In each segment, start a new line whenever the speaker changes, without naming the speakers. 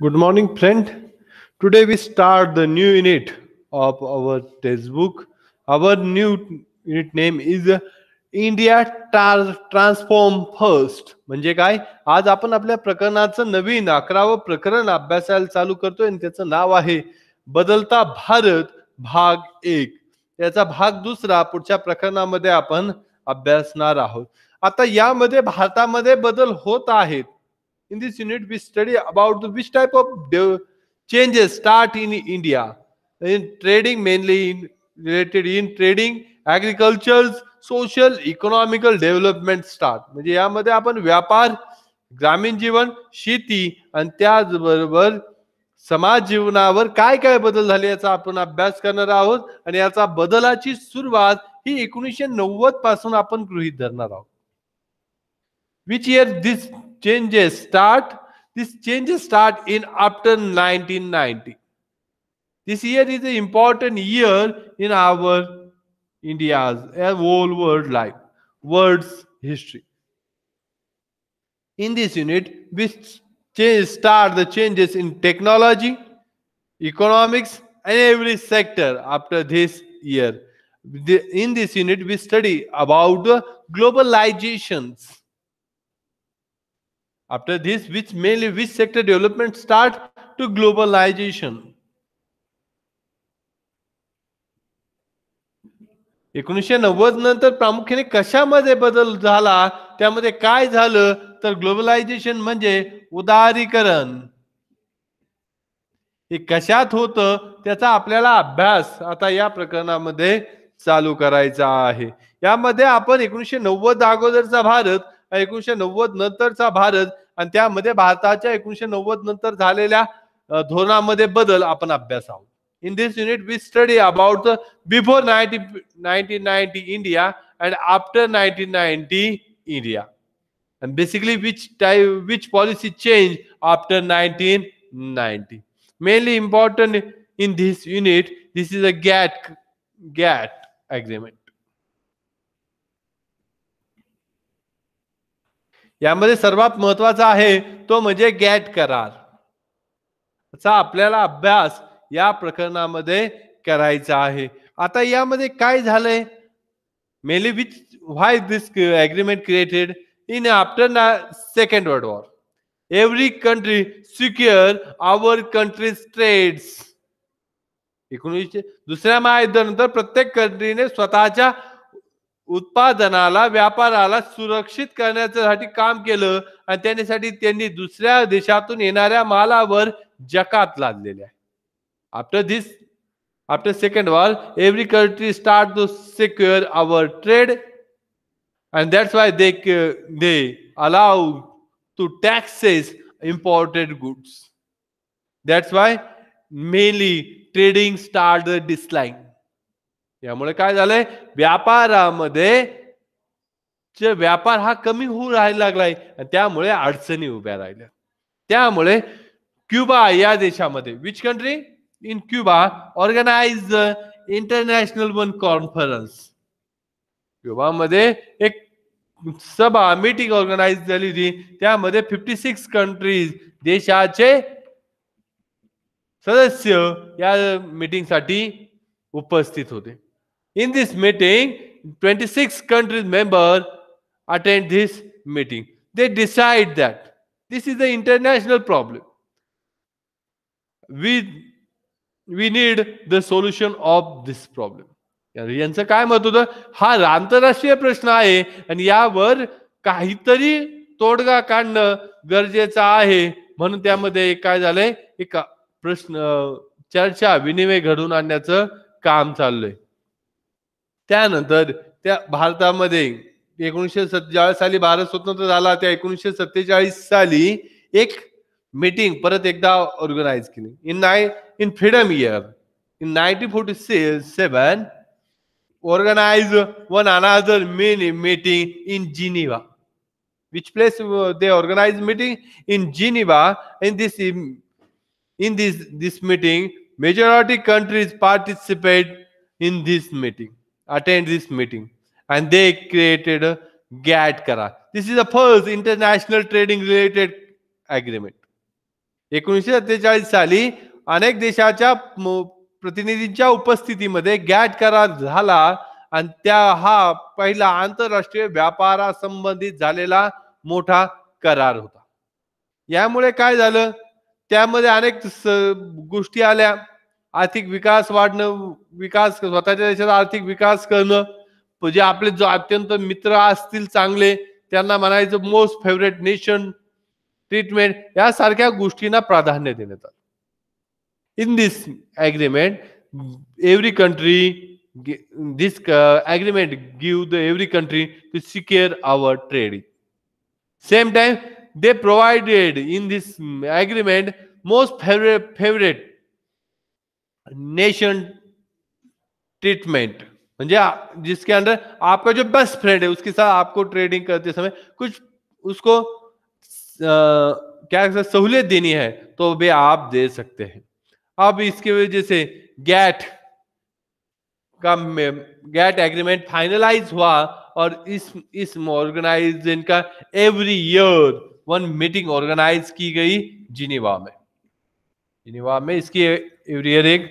Good morning, friend. Today we start the new unit of our textbook. Our new unit name is India टार transform first म्हणजे काय आज आपण आपल्या प्रकरणाचं नवीन अकरावं प्रकरण अभ्यासायला चालू करतोय आणि त्याचं नाव आहे बदलता भारत भाग एक याचा भाग दुसरा पुढच्या प्रकरणामध्ये आपण अभ्यासणार आहोत आता यामध्ये भारतामध्ये बदल होत आहेत In this unit, we study about the, which type of changes start in India in trading, mainly in, related in trading, agriculture social economical development start म्हणजे यामध्ये आपण व्यापार ग्रामीण जीवन शेती आणि त्याचबरोबर समाज जीवनावर काय काय बदल झाले याचा आपण अभ्यास करणार आहोत आणि याचा बदलाची सुरुवात ही एकोणीसशे नव्वद पासून आपण गृहित धरणार आहोत which year this changes start. This changes start in after 1990. This year is an important year in our India's and whole world life, world's history. In this unit, we start the changes in technology, economics, and every sector after this year. In this unit, we study about the globalizations After this, which mainly which sector development start to globalization? एकोणीसशे नव्वद नंतर प्रामुख्याने कशामध्ये बदल झाला त्यामध्ये काय झालं तर ग्लोबलायझेशन म्हणजे उदारीकरण हे कशात होतं त्याचा आपल्याला अभ्यास आता या प्रकरणामध्ये चालू करायचा आहे यामध्ये आपण एकोणीसशे नव्वद अगोदरचा भारत एकोणीशे नव्वद नंतरचा भारत आणि त्यामध्ये नव्वद नंतर झालेल्या धोरणामध्ये बदल आपण अभ्यास in this unit we study about the before ninety nineteen India and after nineteen ninety India and basically which type which policy change after nineteen ninety mainly important in this unit this is a GATT GATT agreement. यामध्ये सर्वात महत्वाचा आहे तो म्हणजे get करार आपल्याला अभ्यास या प्रकरणामध्ये करायचा आहे आता यामध्ये काय झालंय mainly which why this agreement created in after ना second world war every country secure our country states एकोणीसशे दुसऱ्या महायुद्धानंतर प्रत्येक कंट्रीने स्वतःच्या उत्पादनाला व्यापाराला सुरक्षित करण्यासाठी काम केलं आणि त्यासाठी त्यांनी दुसऱ्या देशातून येणाऱ्या मालावर जकात लादलेली after this after second war every country start to secure our trade and that's why they they allow to taxes imported goods. That's why mainly trading started decline. यामुळे काय झालंय व्यापारामध्ये जे व्यापार हा कमी होऊ राहायला लागलाय त्यामुळे अडचणी उभ्या राहिल्या त्यामुळे क्युबा या देशामध्ये which country in Cuba organise international one conference क्युबामध्ये एक सभा मीटिंग ऑर्गनाइज झाली होती त्यामध्ये फिफ्टी सिक्स कंट्रीज देशाचे सदस्य या मीटिंगसाठी उपस्थित होते In this meeting, 26 countries members attend this meeting. They decide that this is the international problem. We we need the solution of this problem यांचं काय मत होतं हा आंतरराष्ट्रीय प्रश्न आहे आणि यावर काहीतरी तोडगा काढणं गरजेचं आहे म्हणून त्यामध्ये काय झालंय एक प्रश्न चर्चा विनिमय घडवून आणण्याचं काम चाललंय त्यानंतर त्या भारतामध्ये एकोणीसशे सत्तेचाळीस साली भारत स्वतंत्र झाला त्या एकोणीसशे सत्तेचाळीस साली एक मीटिंग परत एकदा ऑर्गनाइज केली इन नाय in freedom year in nineteen forty six seven organise one another main meeting in Geneva which place they organized meeting in Geneva in this in this this meeting majority countries participate in this meeting attend this meeting. And they created a GATT-करार. This is the first international trading related agreement. एकोणीसशे सत्तेचाळीस साली अनेक देशाच्या प्रतिनिधींच्या उपस्थितीमध्ये get करार झाला आणि त्या हा पहिला आंतरराष्ट्रीय व्यापारासंबंधित झालेला मोठा करार होता यामुळे काय झालं त्यामध्ये अनेक गोष्टी आल्या आर्थिक विकास वाढणं विकास स्वतःच्या देशात आर्थिक विकास करणं म्हणजे आपले जो अत्यंत मित्र असतील चांगले त्यांना म्हणायचं मोस्ट फेवरेट नेशन ट्रीटमेंट यासारख्या गोष्टींना प्राधान्य देण्यात आलं in this agreement every country this agreement give the every country to secure our trade same time they provided in this agreement most favourite favourite nation treatment जिसके अंदर आपका जो best friend है उसके साथ आपको ट्रेडिंग करते समय कुछ उसको आ, क्या सहूलियत देनी है तो वे आप दे सकते हैं अब इसके वजह से गैट का गैट एग्रीमेंट फाइनलाइज हुआ और इस इस ऑर्गेनाइजेशन का every year one meeting organise की गई जिनेवा में जिनेवा में इसकी एवरी एक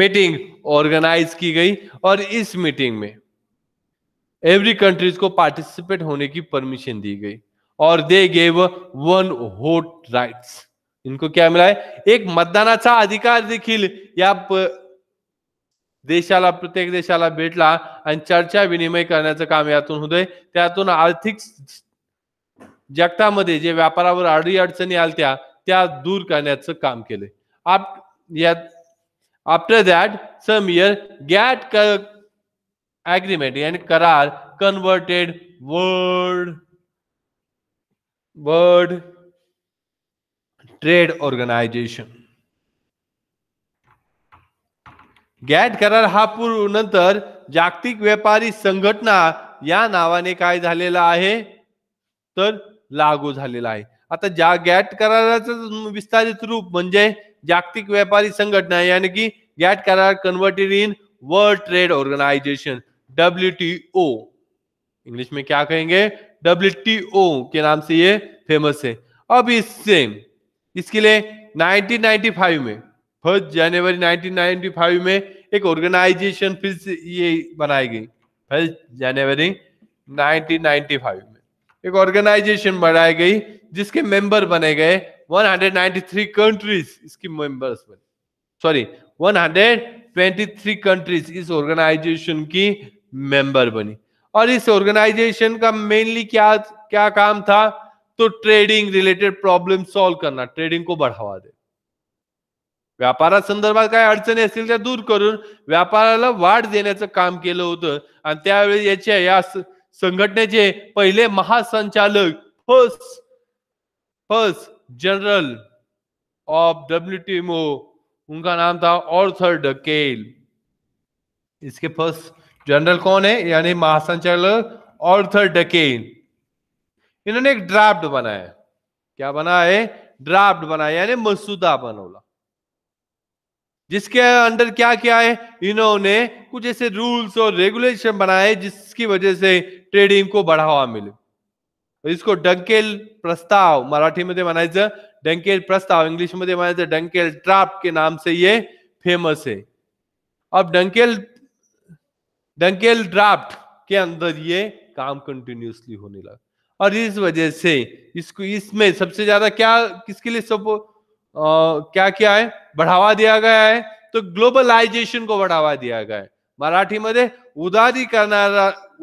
मीटिंग ऑर्गनाइज की गई और इस मीटिंग में एवरी कंट्रीज को पार्टिसिपेट होने की परमिशन दी गई और they gave one vote rights इनको क्या मिला एक मतदानाचा अधिकार देखील या देशाला प्रत्येक देशाला भेटला आणि चर्चा विनिमय करण्याचं काम यातून होतंय त्यातून आर्थिक जगतामध्ये जे व्यापारावर अडी अडचणी आल्या त्या दूर करण्याचं काम केलंय After that, year get agreement and karar converted word word trade organization GATT करार हा पूर्व नंतर जागतिक व्यापारी संघटना या नावाने काय झालेला आहे तर लागू झालेला आहे आता ज्या गॅट कराराचं विस्तारित रूप म्हणजे जागतिक व्यापारी संघटना यानी कि गैट करार converted in world trade organisation W English में क्या कहेंगे डब्ल्यू के नाम से ये फेमस है अब इससे इसके लिए 1995 में फर्स्ट जनवरी 1995 में एक ऑर्गेनाइजेशन फिर से ये बनाई गई फर्स्ट जनवरी 1995 में एक ऑर्गेनाइजेशन बनाई गई जिसके मेंबर बने गए 193 countries इसकी मेंबर्स bane सॉरी 123 कंट्रीज इस ऑर्गेनाइजेशन की मेंबर बनी और इस ऑर्गेनाइजेशन का मेनली क्या क्या काम था तो ट्रेडिंग रिलेटेड प्रॉब्लेम सॉल्व करना ट्रेडिंग को बढ़ावा दे संदर्भात काय अडचणी असतील त्या दूर करून व्यापाराला वाढ देण्याचं काम केलं होतं आणि त्यावेळी याच्या या संघटनेचे पहिले महासंचालक first first general of WTMO उनका नाम था ऑर्थर डकेल इसके फर्स्ट जनरल कौन है यानी महासंचालक ऑर्थर डकेल इन्होंने एक ड्राफ्ट बनाया क्या बना है ड्राफ्ट बनाया यानी मसूदा बनोला जिसके अंडर क्या क्या है इन्होंने कुछ ऐसे रूल्स और रेगुलेशन बनाए जिसकी वजह से ट्रेडिंग को बढ़ावा मिले इसको डंकेल प्रस्ताव मराठी मध्य म्हणायचं डंकेल प्रस्ताव इंग्लिश मध्ये म्हणायचं डंकेल ट्राप के नाम से ये फेमस है अब डंकेल डंकेल ड्राफ्ट के अंदर ये काम कंटिन्यूसली होने लगा और इस वजह से इसको इसमें सबसे ज्यादा क्या किसके लिए सब आ, क्या क्या है बढ़ावा दिया गया है तो ग्लोबलाइजेशन को बढ़ावा दिया गया है मराठी मध्ये उदारीकरण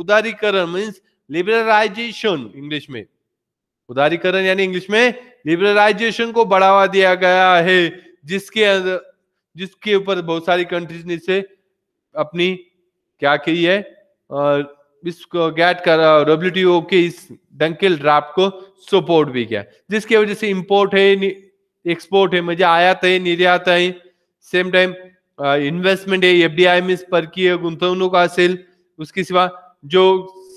उदारीकरण मीन्स लिबरलाइजेशन इंग्लिश में उदारीकरण यानी इंग्लिश में लिबरलाइजेशन को बढ़ावा दिया गया है जिसके जिसके ऊपर बहुत सारी कंट्रीज ने से अपनी क्या की है और इसको गैट कर डब्ल्यू के इस डंकेल ड्राफ्ट को सपोर्ट भी किया जिसके वजह से इंपोर्ट है एक्सपोर्ट है मुझे आयात है निर्यात है सेम टाइम इन्वेस्टमेंट है एफ डी आई में परकीय गुंतवणूक असेल उसके सिवा जो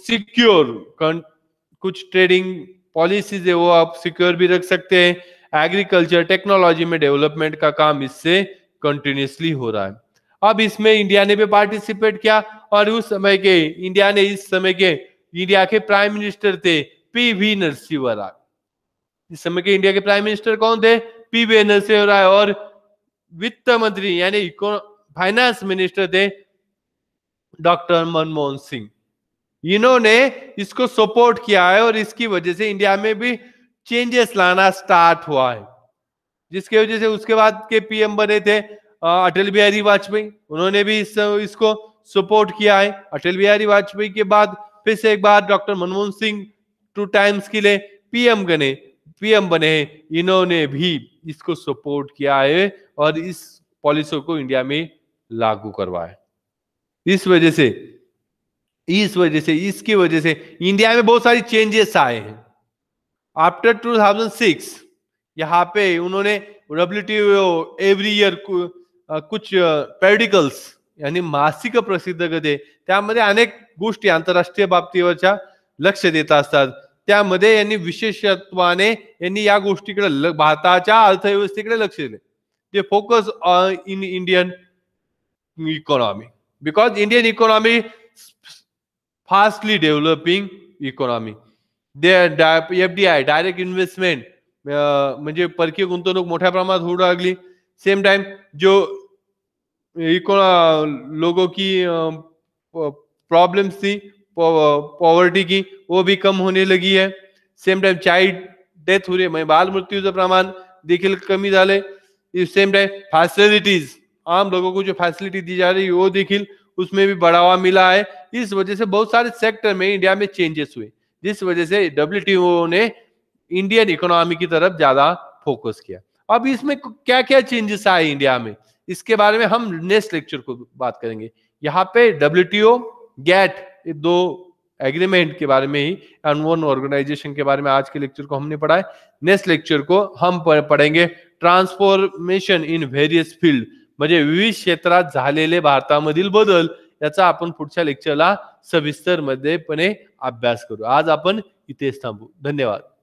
सिक्योर कुछ ट्रेडिंग पॉलिसीज है वो आप सिक्योर भी रख सकते हैं एग्रीकल्चर टेक्नोलॉजी में डेवलपमेंट का काम इससे कंटिन्यूसली हो रहा है अब इसमें इंडिया ने भी पार्टिसिपेट किया और उस समय के इंडिया ने इस समय के इंडिया के प्राइम मिनिस्टर थे पी वी नरसिंह राय इस समय के इंडिया के प्राइम मिनिस्टर कौन थे पी वी नरसिंह राय और वित्त मंत्री यानी फाइनेंस मिनिस्टर थे डॉक्टर मनमोहन सिंह इन्होंने इसको सपोर्ट किया है और इसकी वजह से इंडिया में भी चेंजेस लाना स्टार्ट हुआ है जिसके वजह से उसके बाद के पीएम बने थे अटल बिहारी वाजपेयी उन्होंने भी इस, इसको सपोर्ट किया है अटल बिहारी वाजपेयी के बाद फिर से एक बार doctor Manmohan Singh two times के लिए पीएम बने पीएम बने इन्होंने भी इसको सपोर्ट किया है और इस पॉलिसी को इंडिया में लागू करवाया इस वजह से इस वजह से इसकी वजह से इंडिया में बहुत सारी चेंजेस आए हैं आफ्टर 2006 यहाँ पे उन्होंने डब्ल्यू एवरी ईयर कुछ पेडिकल्स यानी मासिक प्रसिद्ध करते त्यामध्ये अनेक गोष्टी आंतरराष्ट्रीय बाबतीवरच्या लक्ष देत असतात त्यामध्ये यांनी विशेषत्वाने यांनी या गोष्टीकडे भारताच्या अर्थव्यवस्थेकडे लक्ष दिले ते focus in Indian economy because Indian economy fastly developing economy. Their FDI, direct investment, uh, म्हणजे परकीय गुंतवणूक मोठ्या प्रमाणात होऊ लागली सेम टाइम जो लोगों की प्रॉब्लम्स थी पॉवर्टी की वो भी कम होने लगी है सेम टाइम चाइल्ड डेथ हो रही आहे बाल मृत्यूचं प्रमाण देखील कमी झाले सेम टाइम फॅसिलिटीज आम लोगों को जो फैसिलिटी दी जा रही है वो देखिए उसमें भी बढ़ावा मिला है इस वजह से बहुत सारे सेक्टर में इंडिया में चेंजेस हुए जिस वजह से डब्ल्यू ने इंडियन इकोनॉमी की तरफ ज्यादा फोकस किया अब इसमें क्या क्या चेंजेस आए इंडिया में इसके बारे में हम नेक्स्ट लेक्चर को बात करेंगे यहाँ पे डब्ल्यू टी गैट दो एग्रीमेंट के बारे में ही अनवोन ऑर्गेनाइजेशन के बारे में आज के लेक्चर को हमने पढ़ा है नेक्स्ट लेक्चर को हम पढ़ेंगे ट्रांसफॉर्मेशन इन वेरियस फील्ड म्हणजे विविध क्षेत्रात झालेले भारतामधील बदल याचा आपण पुढच्या लेक्चरला सविस्तर मध्येपणे अभ्यास करू आज आपण इथेच थांबू धन्यवाद